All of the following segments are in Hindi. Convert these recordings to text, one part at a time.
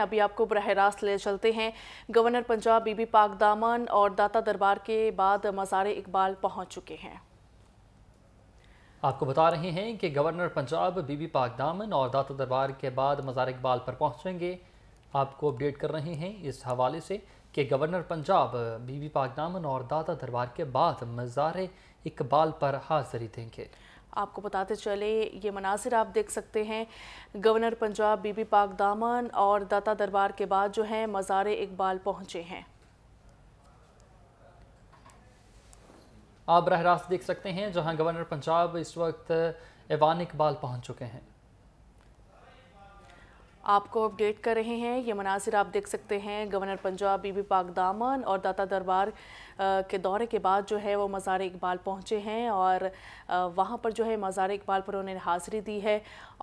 अभी आपको बरह रास्त ले चलते हैं गवर्नर पंजाब बीबी पाक दामन और दाता दरबार के बाद मज़ार इकबाल पहुंच चुके हैं आपको बता रहे हैं कि गवर्नर पंजाब बीबी पाक दामन और दाता दरबार के बाद मज़ार इकबाल पर पहुंचेंगे आपको अपडेट कर रहे हैं इस हवाले से कि गवर्नर पंजाब बीबी पाक दामन और दाता दरबार के बाद मज़ार इकबाल पर हाजिरी देंगे आपको बताते चले ये मनाजिर आप देख सकते हैं गवर्नर पंजाब बीबी पाक दामन और दाता दरबार के बाद जो है मज़ार इकबाल पहुँचे हैं आप बरह देख सकते हैं जहां गवर्नर पंजाब इस वक्त एवान इकबाल पहुंच चुके हैं आपको अपडेट कर रहे हैं ये मनाजिर आप देख सकते हैं गवर्नर पंजाब बीबी पाक दामन और दाता दरबार के दौरे के बाद जो है वो मज़ार इकबाल पहुँचे हैं और वहाँ पर जो है मज़ार इकबाल पर उन्होंने हाज़िरी दी है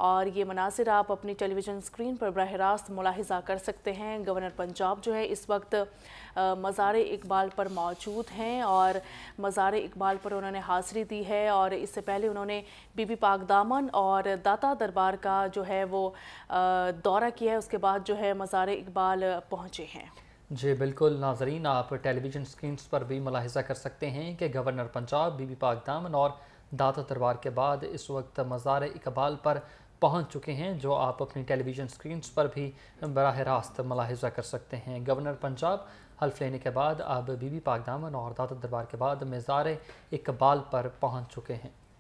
और ये मनाजिर आप अपनी टेलीविज़न स्क्रीन पर बरह रास्त मुलाहजा कर सकते हैं गवर्नर पंजाब जो है इस वक्त मज़ार इकबाल पर मौजूद हैं और मज़ार इकबाल पर उन्होंने हाज़िरी दी है और इससे पहले उन्होंने बीबी पाक दामन और दाता दरबार का जो है वो दौरा किया है उसके बाद जो है मज़ार इकबाल पहुँचे हैं जी बिल्कुल नाजरीन आप टेलीविज़न स्क्रीनस पर भी मुलाहजा कर सकते हैं कि गवर्नर पंजाब बीबी पाक दामन और दाता दरबार के बाद इस वक्त मज़ार इकबाल पर पहुंच चुके हैं जो आप अपनी टेलीविज़न स्क्रीनस पर भी बरह रास्त मुलाहजा कर सकते हैं गवर्नर पंजाब हल्फ लेने के बाद अब बीबी पाक दामन और दाता दरबार के बाद मज़ार इकबाल पर पहुँच चुके हैं